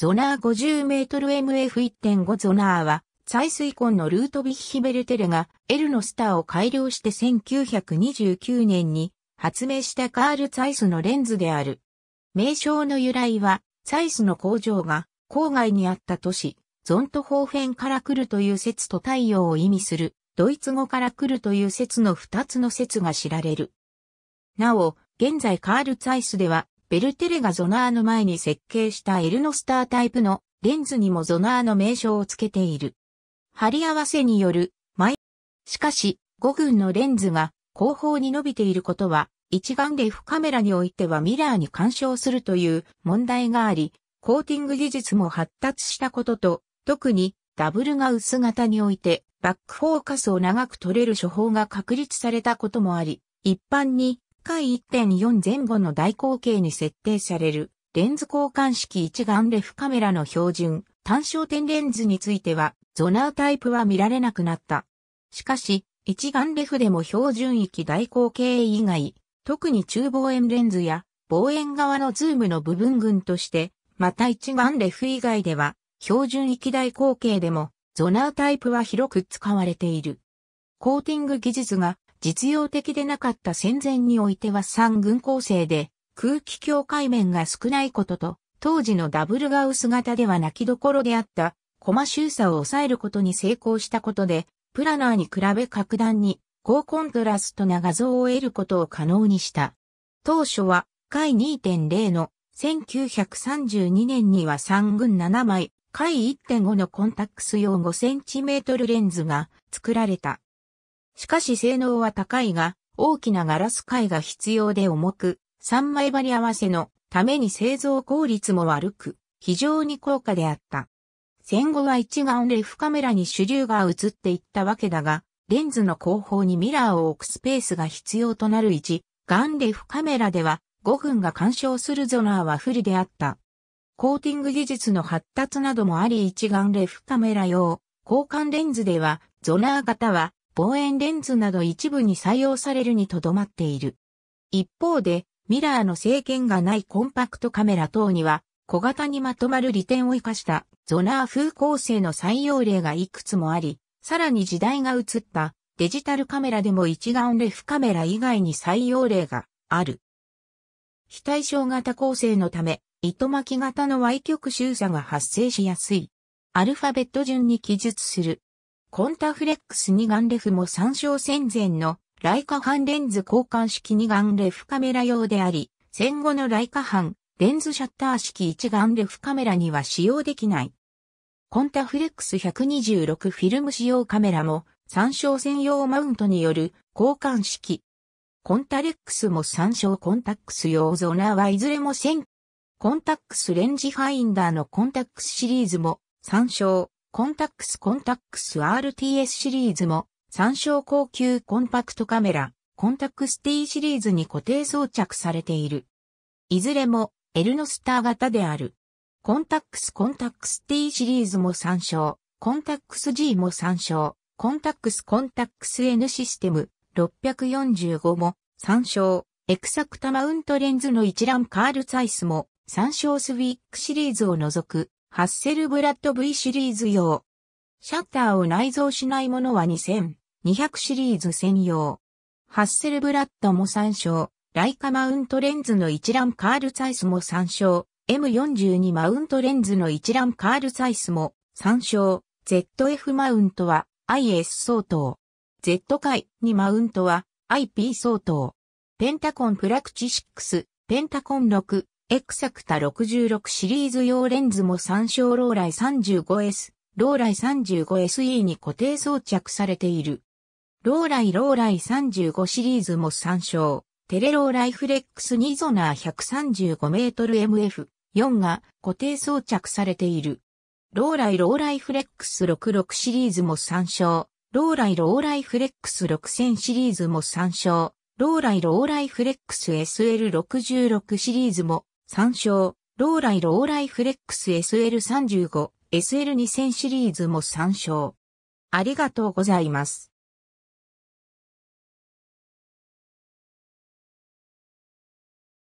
ゾナー5 0ル m f 1 5ゾナーは、採水根のルートビッヒベルテレが L のスターを改良して1929年に発明したカール・ツァイスのレンズである。名称の由来は、ツァイスの工場が郊外にあった都市、ゾントホーフェンから来るという説と太陽を意味する、ドイツ語から来るという説の2つの説が知られる。なお、現在カール・ツァイスではベルテレがゾナーの前に設計したエルノスタータイプのレンズにもゾナーの名称を付けている。貼り合わせによる、前。しかし、5群のレンズが後方に伸びていることは、一眼レフカメラにおいてはミラーに干渉するという問題があり、コーティング技術も発達したことと、特にダブルが薄型においてバックフォーカスを長く取れる処方が確立されたこともあり、一般に回1.4前後の大口径に設定される、レンズ交換式一眼レフカメラの標準、単焦点レンズについては、ゾナータイプは見られなくなった。しかし、一眼レフでも標準域大口径以外、特に中望遠レンズや望遠側のズームの部分群として、また一眼レフ以外では、標準域大口径でも、ゾナータイプは広く使われている。コーティング技術が実用的でなかった戦前においては三軍構成で、空気境界面が少ないことと、当時のダブルガウス型では泣きどころであった、コマ周差を抑えることに成功したことで、プラナーに比べ格段に高コントラストな画像を得ることを可能にした。当初は、回2.0の1932年には3軍7枚、回1.5のコンタックス用 5cm レンズが作られた。しかし性能は高いが、大きなガラス貝が必要で重く、三枚張り合わせのために製造効率も悪く、非常に高価であった。戦後は一眼レフカメラに主流が移っていったわけだが、レンズの後方にミラーを置くスペースが必要となる一眼レフカメラでは5分が干渉するゾナーは不利であった。コーティング技術の発達などもあり一眼レフカメラ用交換レンズではゾナー型は望遠レンズなど一部に採用されるにとどまっている。一方で、ミラーの制限がないコンパクトカメラ等には、小型にまとまる利点を活かしたゾナー風構成の採用例がいくつもあり、さらに時代が移ったデジタルカメラでも一眼レフカメラ以外に採用例がある。非対称型構成のため、糸巻き型の Y 曲周差が発生しやすい。アルファベット順に記述するコンタフレックス二眼レフも参照戦前のライカ版レンズ交換式二眼レフカメラ用であり、戦後のライカ版レンズシャッター式一眼レフカメラには使用できない。コンタフレックス126フィルム使用カメラも参照専用マウントによる交換式。コンタレックスも参照コンタックス用ゾナーはいずれも1000。コンタックスレンジファインダーのコンタックスシリーズも参照コンタックスコンタックス RTS シリーズも、参照高級コンパクトカメラ、コンタックス T シリーズに固定装着されている。いずれも、エルノスター型である。コンタックスコンタックス T シリーズも参照、コンタックス G も参照、コンタックスコンタックス N システム645も参照、エクサクタマウントレンズの一覧カールツァイスも参照スウィックシリーズを除くハッセルブラッド V シリーズ用。シャッターを内蔵しないものは2200シリーズ専用。ハッセルブラッドも参照。ライカマウントレンズの一覧カールサイスも参照。M42 マウントレンズの一覧カールサイスも参照。ZF マウントは IS 相当。Z 回にマウントは IP 相当。ペンタコンプラクチ6、ペンタコン6、エクサクタ66シリーズ用レンズも参照ローライ 35S、ローライ 35SE に固定装着されている。ローライローライ35シリーズも参照。テレローライフレックス2ゾナー 135mmF4 が固定装着されている。ローライローライフレックス66シリーズも参照。ローライローライフレックス6000シリーズも参照。ローライローライフレックス SL66 シリーズも参照、ローライローライフレックス SL35、SL2000 シリーズも参照。ありがとうございます。